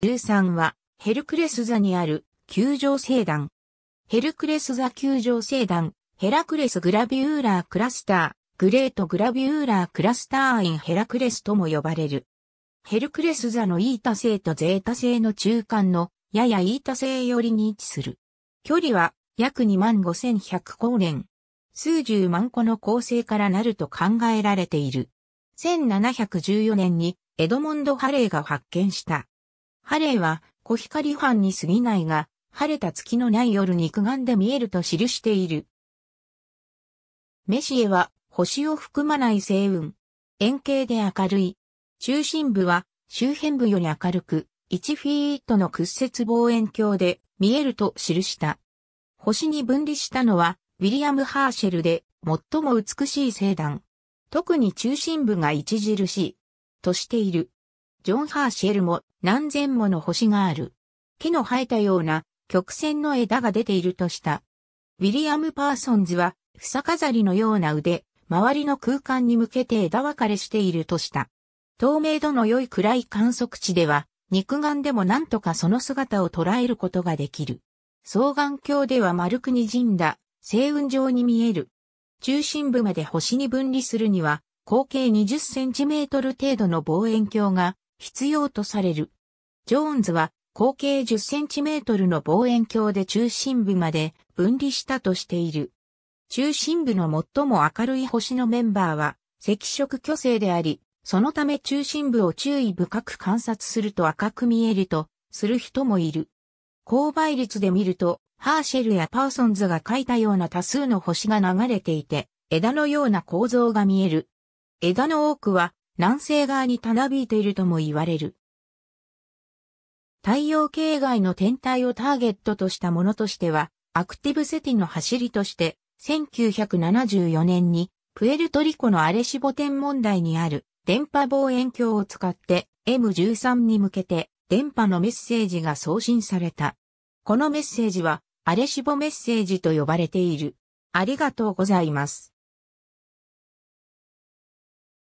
13は、ヘルクレス座にある、球状星団。ヘルクレス座球状星団、ヘラクレスグラビューラークラスター、グレートグラビューラークラスターインヘラクレスとも呼ばれる。ヘルクレス座のイータ星とゼータ星の中間の、ややイータ星寄りに位置する。距離は、約25,100光年。数十万個の構成からなると考えられている。1714年にエドモンド・ハレーが発見した。ハレーは、小光藩に過ぎないが、晴れた月のない夜肉眼で見えると記している。メシエは、星を含まない星雲。円形で明るい。中心部は、周辺部より明るく、1フィートの屈折望遠鏡で見えると記した。星に分離したのは、ウィリアム・ハーシェルで、最も美しい星団。特に中心部が著しい、としている。ジョン・ハーシェルも何千もの星がある。木の生えたような曲線の枝が出ているとした。ウィリアム・パーソンズは草飾りのような腕、周りの空間に向けて枝分かれしているとした。透明度の良い暗い観測地では、肉眼でもなんとかその姿を捉えることができる。双眼鏡では丸く滲んだ、星雲状に見える。中心部まで星に分離するには、口径20センチメートル程度の望遠鏡が必要とされる。ジョーンズは口径10センチメートルの望遠鏡で中心部まで分離したとしている。中心部の最も明るい星のメンバーは赤色巨星であり、そのため中心部を注意深く観察すると赤く見えるとする人もいる。高倍率で見ると、ハーシェルやパーソンズが書いたような多数の星が流れていて、枝のような構造が見える。枝の多くは南西側にたなびいているとも言われる。太陽系外の天体をターゲットとしたものとしては、アクティブセティの走りとして、1974年に、プエルトリコのアレシボ天問題にある電波望遠鏡を使って M13 に向けて電波のメッセージが送信された。このメッセージはアレシボメッセージと呼ばれている。ありがとうございます。